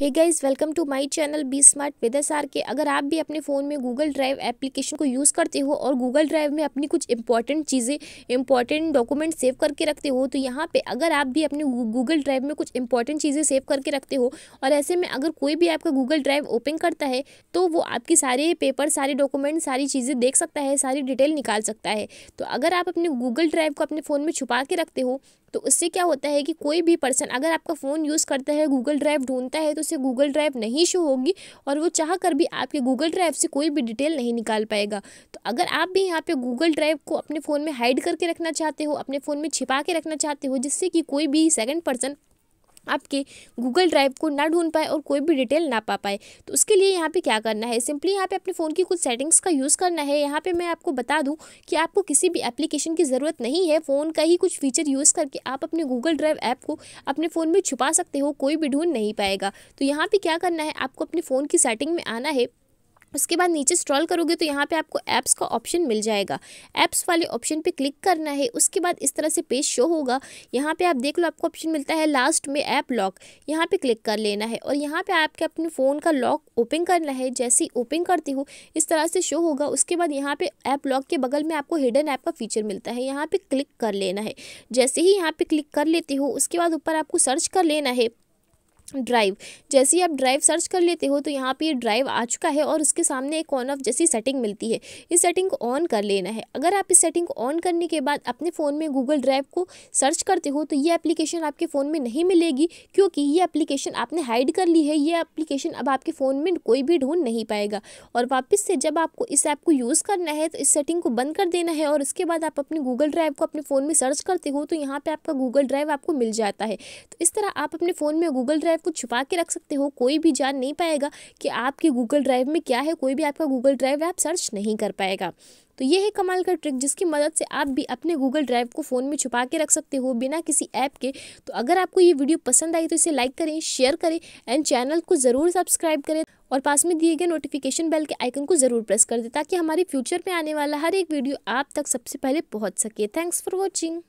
hey guys welcome to my channel be smart with S R K अगर आप भी अपने फ़ोन में गूगल ड्राइव एप्लीकेशन को यूज़ करते हो और गूगल ड्राइव में अपनी कुछ इंपॉर्टेंट चीज़ें इंपॉर्टेंट डॉक्यूमेंट सेव करके रखते हो तो यहाँ पे अगर आप भी अपने गूगल ड्राइव में कुछ इंपॉर्टेंट चीज़ें सेव करके रखते हो और ऐसे में अगर कोई भी आपका गूगल ड्राइव ओपन करता है तो वो आपके सारे पेपर सारे डॉक्यूमेंट सारी चीज़ें देख सकता है सारी डिटेल निकाल सकता है तो अगर आप अपने गूगल ड्राइव को अपने फ़ोन में छुपा के रखते हो तो उससे क्या होता है कि कोई भी पर्सन अगर आपका फ़ोन यूज़ करता है गूगल ड्राइव ढूंढता है तो उसे गूगल ड्राइव नहीं शो होगी और वो चाह कर भी आपके गूगल ड्राइव से कोई भी डिटेल नहीं निकाल पाएगा तो अगर आप भी यहाँ पे गूगल ड्राइव को अपने फ़ोन में हाइड करके रखना चाहते हो अपने फ़ोन में छिपा के रखना चाहते हो जिससे कि कोई भी सेकेंड पर्सन आपके गूगल ड्राइव को ना ढूंढ पाए और कोई भी डिटेल ना पा पाए तो उसके लिए यहाँ पे क्या करना है सिंपली यहाँ पे अपने फ़ोन की कुछ सेटिंग्स का यूज़ करना है यहाँ पे मैं आपको बता दूँ कि आपको किसी भी एप्लीकेशन की ज़रूरत नहीं है फ़ोन का ही कुछ फीचर यूज़ करके आप अपने गूगल ड्राइव ऐप को अपने फ़ोन में छुपा सकते हो कोई भी ढूंढ नहीं पाएगा तो यहाँ पर क्या करना है आपको अपने फ़ोन की सेटिंग में आना है उसके बाद नीचे स्क्रॉल करोगे तो यहाँ पे आपको ऐप्स का ऑप्शन मिल जाएगा ऐप्स वाले ऑप्शन पे क्लिक करना है उसके बाद इस तरह से पेज शो होगा यहाँ पे आप देख लो आपको ऑप्शन मिलता है लास्ट में ऐप लॉक यहाँ पे क्लिक कर लेना है और यहाँ पे आपके अपने फ़ोन का लॉक ओपन करना है जैसे ही ओपन करती हूँ इस तरह से शो होगा उसके बाद यहाँ पर ऐप लॉक के बगल में आपको हिडन ऐप का फीचर मिलता है यहाँ पर क्लिक कर लेना है जैसे ही यहाँ पर क्लिक कर लेती हूँ उसके बाद ऊपर आपको सर्च कर लेना है ड्राइव जैसे ही आप ड्राइव सर्च कर लेते हो तो यहाँ पे ये ड्राइव आ चुका है और उसके सामने एक ऑन ऑफ जैसी सेटिंग मिलती है इस सेटिंग को ऑन कर लेना है अगर आप इस सेटिंग को ऑन करने के बाद अपने फ़ोन में गूगल ड्राइव को सर्च करते हो तो ये एप्लीकेशन आपके फ़ोन में नहीं मिलेगी क्योंकि ये एप्लीकेशन आपने हाइड कर ली है ये एप्लीकेशन अब आपके फ़ोन में कोई भी ढूंढ नहीं पाएगा और वापस से जब आपको इस ऐप को यूज़ करना है तो इस सेटिंग को बंद कर देना है और उसके बाद आप अपने गूगल ड्राइव को अपने फ़ोन में सर्च करते हो तो यहाँ पर आपका गूगल ड्राइव आपको मिल जाता है तो इस तरह आप अपने फ़ोन में गूगल ड्राइव ड्राइव को छुपा के रख सकते हो कोई भी जान नहीं पाएगा कि आपके गूगल ड्राइव में क्या है कोई भी आपका गूगल ड्राइव ऐप सर्च नहीं कर पाएगा तो ये है कमाल का ट्रिक जिसकी मदद से आप भी अपने गूगल ड्राइव को फ़ोन में छुपा के रख सकते हो बिना किसी ऐप के तो अगर आपको ये वीडियो पसंद आई तो इसे लाइक करें शेयर करें एंड चैनल को ज़रूर सब्सक्राइब करें और पास में दिए गए नोटिफिकेशन बेल के आइकन को ज़रूर प्रेस कर दें ताकि हमारे फ्यूचर में आने वाला हर एक वीडियो आप तक सबसे पहले पहुँच सके थैंक्स फॉर वॉचिंग